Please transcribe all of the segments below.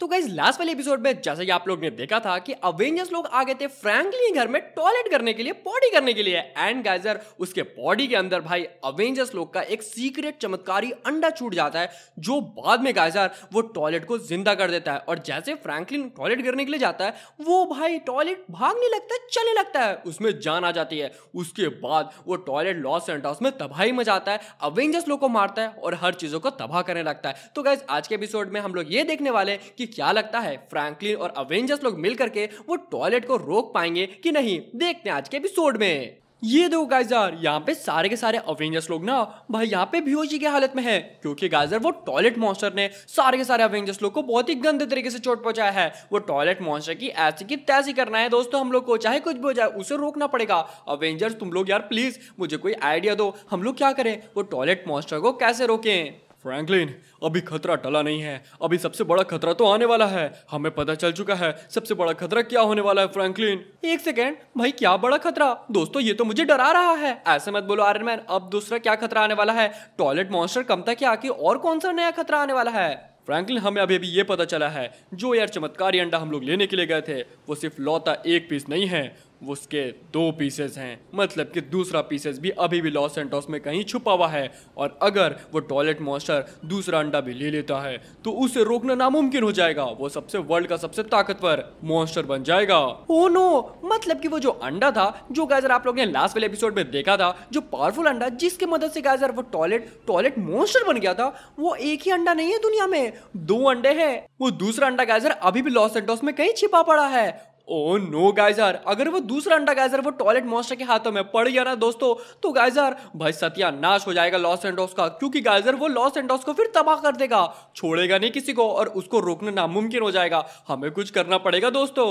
तो guys last वाले episode में जैसे कि आप लोग ने देखा था कि अवेंजर्स लोग आ गए थे फ्रैंकली घर में टॉयलेट करने के लिए पॉडी करने के लिए एंड गाइजर उसके बॉडी के अंदर भाई अवेंजर्स लोग का एक सीक्रेट चमत्कारी अंडा छूट जाता है जो बाद में गाइजर वो टॉयलेट को जिंदा कर देता है और जैसे फ्रैंकलिन टॉयलेट करने के लिए जाता है वो भाई टॉयलेट भागने लगता है चले लगता है उसमें जान आ जाती है उसके बाद वो टॉयलेट लॉस एंड उसमें तबाही मचाता है अवेंजर्स लोग को मारता है और हर चीजों को तबाह करने लगता है तो गाइज आज के एपिसोड में हम लोग ये देखने वाले कि क्या लगता है फ्रैंकलिन और अवेंजर्स लोग मिल करके वो टॉयलेट को रोक पाएंगे कि नहीं देखते हैं आज के एपिसोड में ये दो गाइजर यहाँ पे सारे के सारे अवेंजर्स लोग ना भाई यहाँ पे भी की हालत में है क्योंकि गाइजर वो टॉयलेट मॉन्स्टर ने सारे के सारे अवेंजर्स लोग को बहुत ही गंदे तरीके से चोट पहुंचाया है वो टॉयलेट मॉन्स्टर की ऐसी की तैसी करना है दोस्तों हम लोग को चाहे कुछ भी हो जाए उसे रोकना पड़ेगा अवेंजर्स तुम लोग यार प्लीज मुझे कोई आइडिया दो हम लोग क्या करें वो टॉयलेट मॉन्स्टर को कैसे रोकें फ्रैंकलिन अभी खतरा टला नहीं है अभी सबसे बड़ा खतरा तो आने वाला है हमें पता चल चुका है सबसे बड़ा खतरा क्या होने वाला है फ्रैंकलिन एक सेकेंड भाई क्या बड़ा खतरा दोस्तों ये तो मुझे डरा रहा है ऐसे मत बोलो आर्यन मैन अब दूसरा क्या खतरा आने वाला है टॉयलेट मॉन्स्टर कमता के आके और कौन सा नया खतरा आने वाला है फ्रैंकलिन हमें अभी अभी ये पता चला है जो यार चमत्कारी अंडा हम लोग लेने के लिए गए थे वो सिर्फ लौता एक पीस नहीं है उसके दो पीसेस हैं मतलब कि दूसरा पीसेस भी अभी भी लॉस एंटॉस में कहीं छुपा हुआ है और अगर वो टॉयलेट मॉस्टर दूसरा अंडा भी ले लेता है तो उसे रोकना नामुमकिन हो जाएगा वो सबसे वर्ल्ड का सबसे ताकतवर मॉन्स्टर बन जाएगा ओ oh नो मतलब कि वो जो अंडा था जो गाजर आप लोग ने लास्ट वाले एपिसोड में देखा था जो पावरफुल अंडा जिसके मदद से गाजर वो टॉयलेट टॉयलेट मॉन्स्टर बन गया था वो एक ही अंडा नहीं है दुनिया में दो अंडे है वो दूसरा अंडा गाजर अभी भी लॉस एंटॉस में कहीं छिपा पड़ा है ओ नो गाइजर अगर वो दूसरा अंडा गाइजर वो टॉयलेट मॉस्टर के हाथों में पड़ गया ना दोस्तों तो गाइजर भाई सत्या नाश हो जाएगा लॉस एंडोस का क्योंकि गाइजर वो लॉस एंडोस को फिर तबाह कर देगा छोड़ेगा नहीं किसी को और उसको रोकना नामुमकिन हो जाएगा हमें कुछ करना पड़ेगा दोस्तों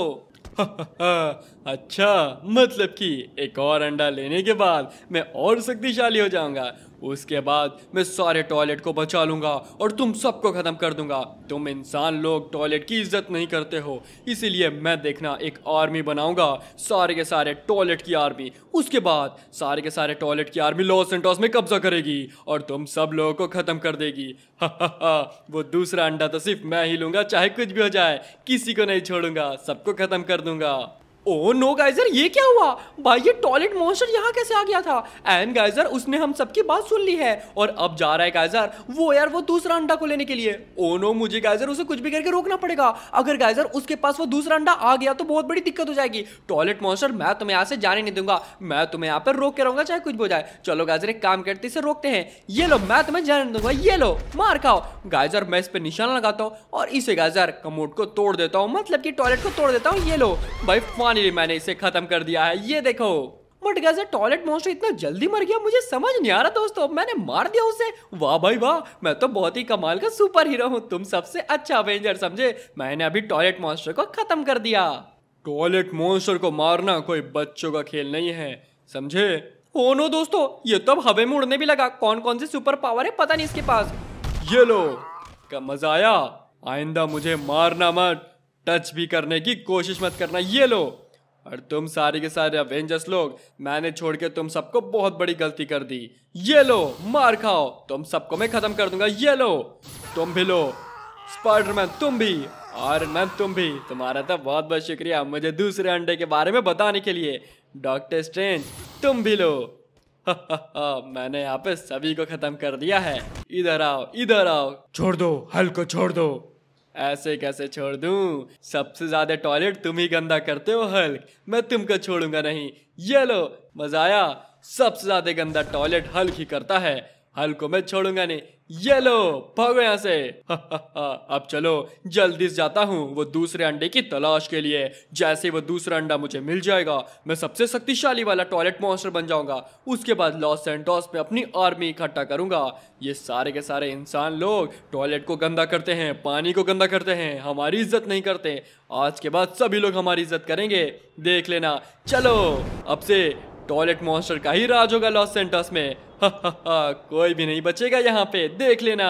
अच्छा मतलब कि एक और अंडा लेने के बाद मैं और शक्तिशाली हो जाऊंगा उसके बाद मैं सारे टॉयलेट को बचा लूँगा और तुम सबको ख़त्म कर दूँगा तुम इंसान लोग टॉयलेट की इज्जत नहीं करते हो इसीलिए मैं देखना एक आर्मी बनाऊँगा सारे के सारे टॉयलेट की आर्मी उसके बाद सारे के सारे टॉयलेट की आर्मी लॉस एंटॉस में कब्जा करेगी और तुम सब लोगों को ख़त्म कर देगी वो दूसरा अंडा तो सिर्फ मैं ही लूँगा चाहे कुछ भी हो जाए किसी को नहीं छोड़ूंगा सबको ख़त्म कर दूँगा ओ नो गाइजर ये क्या हुआ भाई ये टॉयलेट मॉन्स्टर यहाँ कैसे आ गया था एंड गाइजर उसने हम सबकी बात सुन ली है और अब जा रहा है गाइजर वो यार वो दूसरा अंडा को लेने के लिए ओ oh, नो मुझे गाइजर उसे कुछ भी करके रोकना पड़ेगा अगर गाइजर उसके पास वो दूसरा अंडा आ गया तो बहुत बड़ी दिक्कत हो जाएगी टॉयलेट मॉन्स्टर मैं तुम्हें यहाँ से जाने नहीं दूंगा मैं तुम्हें यहाँ पर रोक के रहूंगा चाहे कुछ भी हो जाए चलो गाइजर एक काम करते इसे रोकते हैं ये लो मैं तुम्हें जाने नहीं दूंगा ये लो मार खाओ गाइजर मैं इस पर निशाना लगाता हूँ और इसे गाइजर कमोट को तोड़ देता हूँ मतलब की टॉयलेट को तोड़ देता हूँ ये लो भाई फाइनली मैंने इसे खत्म कर दिया है ये देखो बट कैसे टॉयलेट मोस्टर इतना जल्दी मर गया मुझे समझ नहीं आ रहा दोस्तों मैंने मार दिया उसे वाह भाई वाह मैं तो बहुत ही कमाल का सुपर हीरो हूँ तुम सबसे अच्छा अवेंजर समझे मैंने अभी टॉयलेट मोस्टर को खत्म कर दिया टॉयलेट मॉन्स्टर को मारना कोई बच्चों का खेल नहीं है समझे ओ oh नो दोस्तों ये तो अब हवे में उड़ने भी लगा कौन कौन से सुपर पावर है पता नहीं इसके पास ये लो का मजा आया आइंदा मुझे मारना मत टच भी करने की कोशिश मत करना ये लो और तुम सारे के सारे अवेंजर्स लोग मैंने छोड़ के तुम सबको बहुत बड़ी गलती कर दी ये लो मार खाओ तुम सबको मैं खत्म कर दूंगा ये लो तुम भी लो स्पाइडरमैन तुम भी और मैं तुम भी तुम्हारा तो बहुत बहुत शुक्रिया मुझे दूसरे अंडे के बारे में बताने के लिए डॉक्टर स्ट्रेंज तुम भी लो मैंने यहाँ पे सभी को खत्म कर दिया है इधर आओ इधर आओ छोड़ दो हल्को छोड़ दो ऐसे कैसे छोड़ दूं? सबसे ज्यादा टॉयलेट तुम ही गंदा करते हो हल्क मैं तुमको छोड़ूंगा नहीं ये लो मजा आया सबसे ज्यादा गंदा टॉयलेट हल्क ही करता है हल्क को मैं छोड़ूंगा नहीं ये लो भागो यहाँ से अब चलो जल्दी से जाता हूँ वो दूसरे अंडे की तलाश के लिए जैसे वो दूसरा अंडा मुझे मिल जाएगा मैं सबसे शक्तिशाली वाला टॉयलेट मॉन्स्टर बन जाऊंगा उसके बाद लॉस सेंटोस में अपनी आर्मी इकट्ठा करूंगा ये सारे के सारे इंसान लोग टॉयलेट को गंदा करते हैं पानी को गंदा करते हैं हमारी इज्जत नहीं करते आज के बाद सभी लोग हमारी इज्जत करेंगे देख लेना चलो अब से टॉयलेट मॉन्स्टर का ही राज होगा लॉस सेंटर्स में कोई भी नहीं बचेगा यहाँ पे देख लेना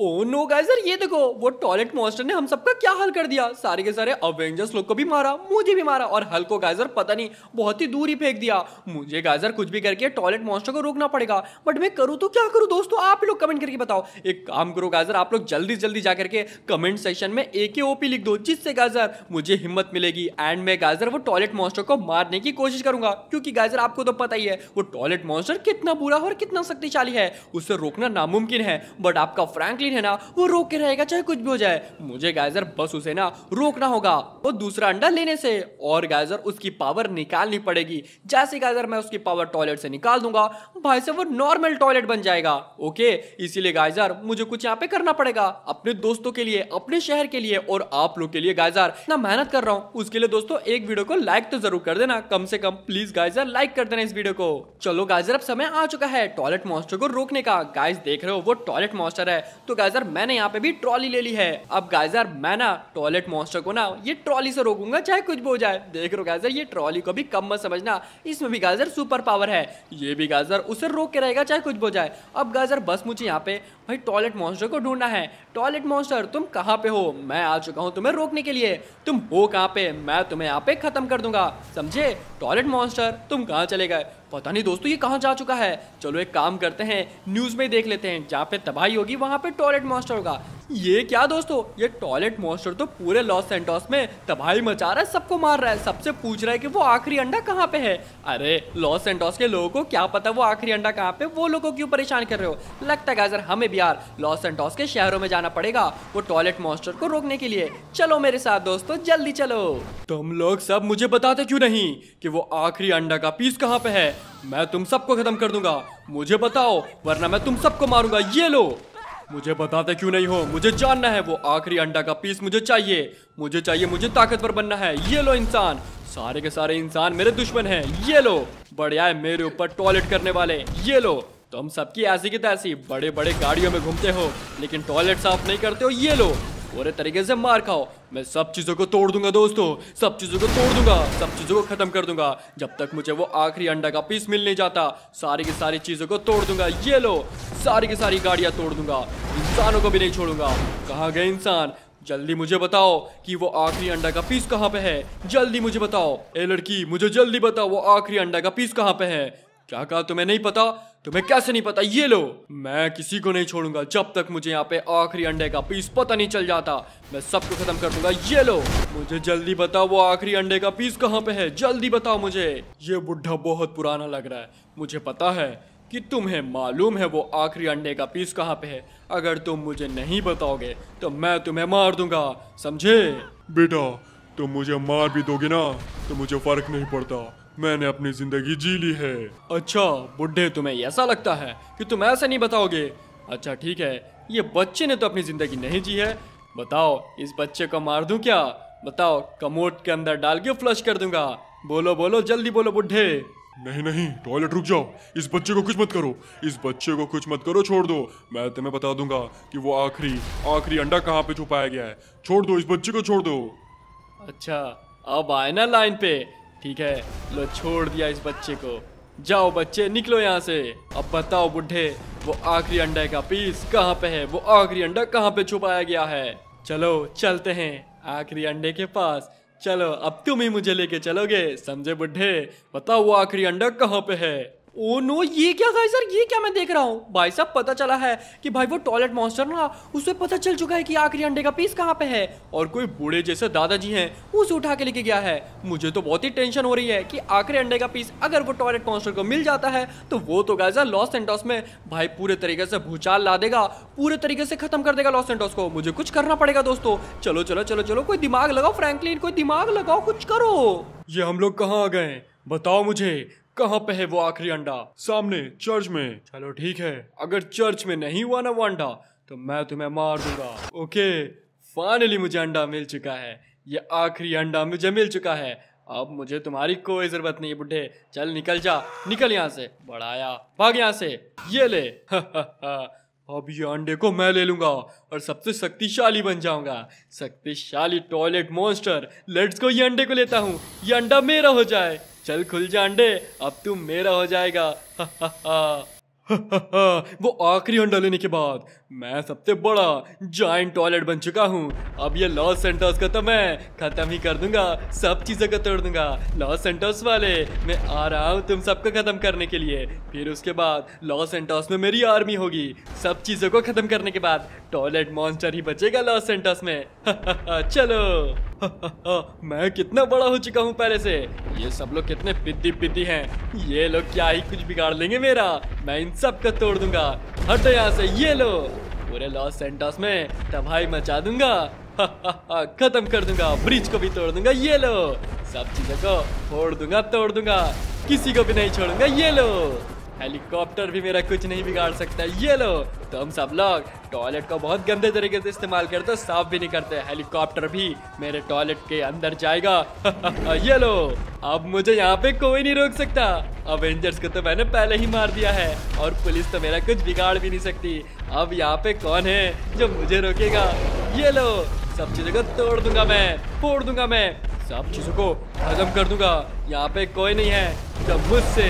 ओ नो गाइस यार ये देखो वो टॉयलेट मॉन्स्टर ने हम सबका क्या हाल कर दिया सारे के सारे अवेंजर्स लोग को भी मारा मुझे भी मारा और हल को गाइजर पता नहीं बहुत ही दूर ही फेंक दिया मुझे गाइजर कुछ भी करके टॉयलेट मॉन्स्टर को रोकना पड़ेगा बट मैं करूँ तो क्या करूँ दोस्तों आप लोग कमेंट करके बताओ एक काम करो गाइजर आप लोग जल्दी जल्दी जा करके कमेंट सेक्शन में एक के ओपी लिख दो जिससे गाइजर मुझे हिम्मत मिलेगी एंड मैं गाइजर वो टॉयलेट मॉन्स्टर को मारने की कोशिश करूंगा क्योंकि गाइजर आपको तो पता ही है वो टॉयलेट मॉन्स्टर कितना बुरा और कितना शक्तिशाली है उसे रोकना नामुमकिन है बट आपका फ्रेंकली मार्टिन है ना वो रोक के रहेगा चाहे कुछ भी हो जाए मुझे गाइजर बस उसे ना रोकना होगा वो दूसरा अंडा लेने से और गाइजर उसकी पावर निकालनी पड़ेगी जैसे गाइजर मैं उसकी पावर टॉयलेट से निकाल दूंगा भाई साहब वो नॉर्मल टॉयलेट बन जाएगा ओके इसीलिए गाइजर मुझे कुछ यहाँ पे करना पड़ेगा अपने दोस्तों के लिए अपने शहर के लिए और आप लोग के लिए गाइजर इतना मेहनत कर रहा हूँ उसके लिए दोस्तों एक वीडियो को लाइक तो जरूर कर देना कम से कम प्लीज गाइजर लाइक कर देना इस वीडियो को चलो गाइजर अब समय आ चुका है टॉयलेट मॉस्टर को रोकने का गाइस देख रहे हो वो टॉयलेट मॉस्टर है तो गाइजर मैंने यहाँ पे भी ट्रॉली ले ली है अब गाइजर मैं ना टॉयलेट मॉन्स्टर को ना ये ट्रॉली से रोकूंगा चाहे कुछ भी हो जाए देख रो गाइजर ये ट्रॉली को भी कम मत समझना इसमें भी गाइजर सुपर पावर है ये भी गाइजर उसे रोक के रहेगा चाहे कुछ भी हो जाए अब गाइजर बस मुझे यहाँ पे भाई टॉयलेट मॉन्स्टर को ढूंढना है टॉयलेट मॉन्स्टर तुम कहाँ पे हो मैं आ चुका हूँ तुम्हें रोकने के लिए तुम हो कहाँ पे मैं तुम्हें यहाँ पे खत्म कर दूंगा समझे टॉयलेट मॉन्स्टर तुम कहाँ चले गए पता नहीं दोस्तों ये कहाँ जा चुका है चलो एक काम करते हैं न्यूज़ में देख लेते हैं जहाँ पे तबाही होगी वहाँ पे टॉयलेट मास्टर होगा ये क्या दोस्तों ये टॉयलेट मॉस्टर तो पूरे लॉस सेंटोस में तबाही मचा रहा है सबको मार रहा है सबसे पूछ रहा है कि वो आखिरी अंडा कहाँ पे है अरे लॉस सेंटोस के लोगों को क्या पता वो आखिरी अंडा कहाँ पे वो लोगों क्यों परेशान कर रहे हो लगता है अगर हमें भी यार लॉस सेंटोस के शहरों में जाना पड़ेगा वो टॉयलेट मॉस्टर को रोकने के लिए चलो मेरे साथ दोस्तों जल्दी चलो तुम लोग सब मुझे बताते क्यों नहीं कि वो आखिरी अंडा का पीस कहाँ पे है मैं तुम सबको खत्म कर दूंगा मुझे बताओ वरना मैं तुम सबको मारूंगा ये लो मुझे बताते क्यों नहीं हो मुझे जानना है वो आखिरी अंडा का पीस मुझे चाहिए मुझे चाहिए मुझे ताकतवर बनना है ये लो इंसान सारे के सारे इंसान मेरे दुश्मन हैं ये लो बढ़िया है मेरे ऊपर टॉयलेट करने वाले ये लो तुम सबकी ऐसी की तैसी बड़े बड़े गाड़ियों में घूमते हो लेकिन टॉयलेट साफ नहीं करते हो ये लो पूरे तरीके से मार खाओ मैं सब चीज़ों को तोड़ दूंगा दोस्तों सब चीज़ों को तोड़ दूंगा सब चीज़ों को ख़त्म कर दूंगा जब तक मुझे वो आखिरी अंडा का पीस मिल नहीं जाता सारी की सारी चीज़ों को तोड़ दूंगा ये लो सारी की सारी गाड़ियां तोड़ दूंगा इंसानों को भी नहीं छोड़ूंगा कहा गए इंसान जल्दी मुझे बताओ कि वो आखिरी अंडा का पीस कहाँ पे है जल्दी मुझे बताओ ए लड़की मुझे जल्दी बताओ वो आखिरी अंडा का पीस कहाँ पे है क्या कहा तुम्हें नहीं पता तुम्हें कैसे नहीं पता ये लो मैं किसी को नहीं छोड़ूंगा जब तक मुझे यहाँ पे आखिरी अंडे का पीस पता नहीं चल जाता मैं सबको खत्म कर दूंगा ये लो मुझे जल्दी बताओ वो आखिरी अंडे का पीस कहाँ पे है जल्दी बताओ मुझे ये बुढ़ा बहुत पुराना लग रहा है मुझे पता है कि तुम्हें मालूम है वो आखिरी अंडे का पीस कहाँ पे है अगर तुम मुझे नहीं बताओगे तो मैं तुम्हें मार दूंगा समझे बेटा तुम मुझे मार भी दोगे ना तो मुझे फर्क नहीं पड़ता मैंने अपनी जिंदगी जी ली है अच्छा बुढ़े तुम्हें ऐसा लगता है कि तुम ऐसा नहीं बताओगे अच्छा ठीक है ये बच्चे ने तो अपनी जिंदगी नहीं जी है बताओ इस बच्चे को मार दूं क्या बताओ कमोट के अंदर डाल के फ्लश कर दूंगा बोलो बोलो जल्दी बोलो बुढ़े नहीं नहीं टॉयलेट रुक जाओ इस बच्चे को कुछ मत करो इस बच्चे को कुछ मत करो छोड़ दो मैं तुम्हें बता दूंगा कि वो आखिरी आखिरी अंडा कहाँ पे छुपाया गया है छोड़ दो इस बच्चे को छोड़ दो अच्छा अब आए ना लाइन पे ठीक है लो छोड़ दिया इस बच्चे को जाओ बच्चे निकलो यहाँ से अब बताओ बुढ़े वो आखिरी अंडे का पीस कहाँ पे है वो आखिरी अंडा कहाँ पे छुपाया गया है चलो चलते हैं आखिरी अंडे के पास चलो अब तुम ही मुझे लेके चलोगे समझे बुढ़े बताओ वो आखिरी अंडा कहाँ पे है ओ oh नो ये क्या गाइस सर ये क्या मैं देख रहा हूँ भाई साहब पता चला है कि भाई वो टॉयलेट मॉन्स्टर ना उसे पता चल चुका है कि आखिरी अंडे का पीस कहाँ पे है और कोई बूढ़े जैसे दादाजी हैं उसे उठा के लेके गया है मुझे तो बहुत ही टेंशन हो रही है कि आखिरी अंडे का पीस अगर वो टॉयलेट मॉन्स्टर को मिल जाता है तो वो तो गायजा लॉस सेंटोस में भाई पूरे तरीके से भूचाल ला देगा पूरे तरीके से खत्म कर देगा लॉस सेंटोस को मुझे कुछ करना पड़ेगा दोस्तों चलो चलो चलो चलो कोई दिमाग लगाओ फ्रैंकलिन कोई दिमाग लगाओ कुछ करो ये हम लोग कहाँ आ गए बताओ मुझे कहाँ पे है वो आखिरी अंडा सामने चर्च में चलो ठीक है अगर चर्च में नहीं हुआ ना वो अंडा तो मैं तुम्हें मार दूंगा ओके फाइनली मुझे अंडा मिल चुका है ये आखिरी अंडा मुझे मिल चुका है अब मुझे तुम्हारी कोई जरूरत नहीं बुढ़े चल निकल जा निकल यहाँ से बढ़ाया भाग यहाँ से ये ले अब ये अंडे को मैं ले लूंगा और सबसे शक्तिशाली बन जाऊंगा शक्तिशाली टॉयलेट मॉन्स्टर लेट्स को ये अंडे को लेता हूँ ये अंडा मेरा हो जाए चल खुल जा अंडे अब तू मेरा हो जाएगा वो आखिरी अंडा लेने के बाद मैं सबसे बड़ा जॉइंट टॉयलेट बन चुका हूँ अब ये लॉस सेंटर्स का तो मैं खत्म ही कर दूंगा सब चीज़ों का तोड़ दूंगा लॉस सेंटर्स वाले मैं आ रहा हूँ तुम सबको खत्म करने के लिए फिर उसके बाद लॉस सेंटर्स में मेरी आर्मी होगी सब चीज़ों को खत्म करने के बाद टॉयलेट मॉन्स्टर ही बचेगा लॉस सेंटर्स में चलो मैं कितना बड़ा हो चुका हूँ पहले से ये सब लोग कितने पिद्दी पिद्दी हैं ये लोग क्या ही कुछ बिगाड़ लेंगे मेरा मैं इन सब का तोड़ दूंगा हटो यहाँ से ये लो पूरे लॉस सेंटोस में तबाही मचा दूंगा खत्म कर दूंगा ब्रिज को भी तोड़ दूंगा ये लो सब चीजों को फोड़ दूंगा तोड़ दूंगा किसी को भी नहीं छोड़ूंगा ये लो हेलीकॉप्टर भी मेरा कुछ नहीं बिगाड़ सकता ये लो तुम सब लोग टॉयलेट को बहुत गंदे तरीके से इस्तेमाल करते हो तो साफ भी नहीं करते हेलीकॉप्टर भी मेरे टॉयलेट के अंदर जाएगा ये लो अब मुझे यहाँ पे कोई नहीं रोक सकता अवेंजर्स को तो मैंने पहले ही मार दिया है और पुलिस तो मेरा कुछ बिगाड़ भी नहीं सकती अब यहाँ पे कौन है जो मुझे रोकेगा ये लो सब चीजों को तोड़ दूंगा मैं फोड़ दूंगा मैं सब चीजों को खत्म कर दूंगा यहाँ पे कोई नहीं है तो मुझसे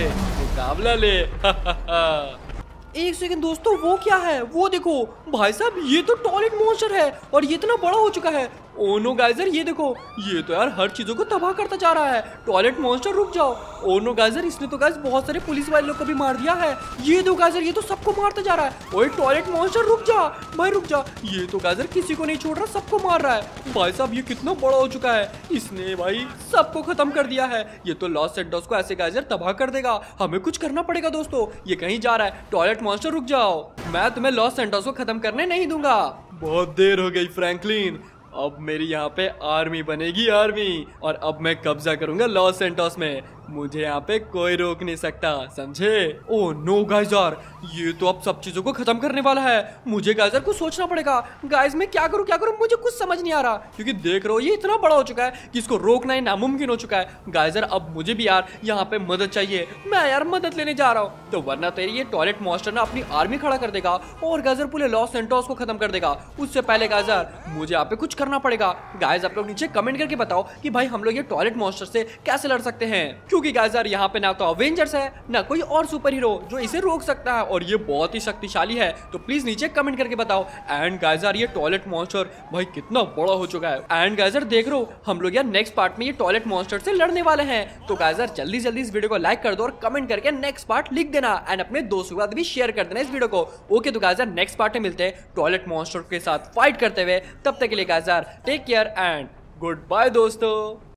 मुकाबला ले एक सेकंड दोस्तों वो क्या है वो देखो भाई साहब ये तो टॉयलेट मॉन्स्टर है और ये इतना बड़ा हो चुका है ओनो oh गाइजर ये देखो ये तो यार हर चीज़ों को तबाह करता जा रहा है टॉयलेट मॉन्स्टर रुक जाओ ओनो oh गाइजर इसने तो गाइज बहुत सारे पुलिस वाले लोग को भी मार दिया है ये दो गाइजर ये तो सबको मारता जा रहा है ओए टॉयलेट मॉन्स्टर रुक जा भाई रुक जा ये तो गाइजर किसी को नहीं छोड़ रहा सबको मार रहा है भाई साहब ये कितना बड़ा हो चुका है इसने भाई सबको खत्म कर दिया है ये तो लॉस सेडॉस को ऐसे गाइजर तबाह कर देगा हमें कुछ करना पड़ेगा दोस्तों ये कहीं जा रहा है टॉयलेट मॉन्स्टर रुक जाओ मैं तुम्हें लॉस सेंटोस को खत्म करने नहीं दूंगा बहुत देर हो गई फ्रैंकलिन अब मेरी यहाँ पे आर्मी बनेगी आर्मी और अब मैं कब्जा करूंगा लॉस सेंटोस में मुझे यहाँ पे कोई रोक नहीं सकता समझे ओ नो गाइजर ये तो अब सब चीजों को खत्म करने वाला है मुझे गाइजर को सोचना पड़ेगा गाइज मैं क्या करूँ क्या करूँ मुझे कुछ समझ नहीं आ रहा क्योंकि देख रहे हो ये इतना बड़ा हो चुका है कि इसको रोकना ही नामुमकिन हो चुका है गाइजर अब मुझे भी यार यहाँ पे मदद चाहिए मैं यार मदद लेने जा रहा हूँ तो वरना तो ये टॉयलेट मॉस्टर ना अपनी आर्मी खड़ा कर देगा और गाइजर पूरे लॉस सेंटोस को खत्म कर देगा उससे पहले गाइजर मुझे यहाँ पे कुछ करना पड़ेगा गाइज आप लोग नीचे कमेंट करके बताओ की भाई हम लोग ये टॉयलेट मॉस्टर से कैसे लड़ सकते हैं क्योंकि गाइजर यहाँ पे ना तो अवेंजर्स है ना कोई और सुपर हीरो जो इसे रोक सकता है और ये बहुत ही शक्तिशाली है तो प्लीज नीचे कमेंट करके बताओ एंड गाइजर ये टॉयलेट मॉन्स्टर भाई कितना बड़ा हो चुका है एंड गाइजर देख रहे हो हम लोग यार नेक्स्ट पार्ट में ये टॉयलेट मॉन्स्टर से लड़ने वाले हैं तो गाइजर जल्दी जल्दी इस वीडियो को लाइक कर दो और कमेंट करके नेक्स्ट पार्ट लिख देना एंड अपने दोस्तों के साथ भी शेयर कर देना इस वीडियो को ओके तो गाइजर नेक्स्ट पार्ट में मिलते हैं टॉयलेट मॉन्स्टर के साथ फाइट करते हुए तब तक के लिए guys take care and goodbye दोस्तों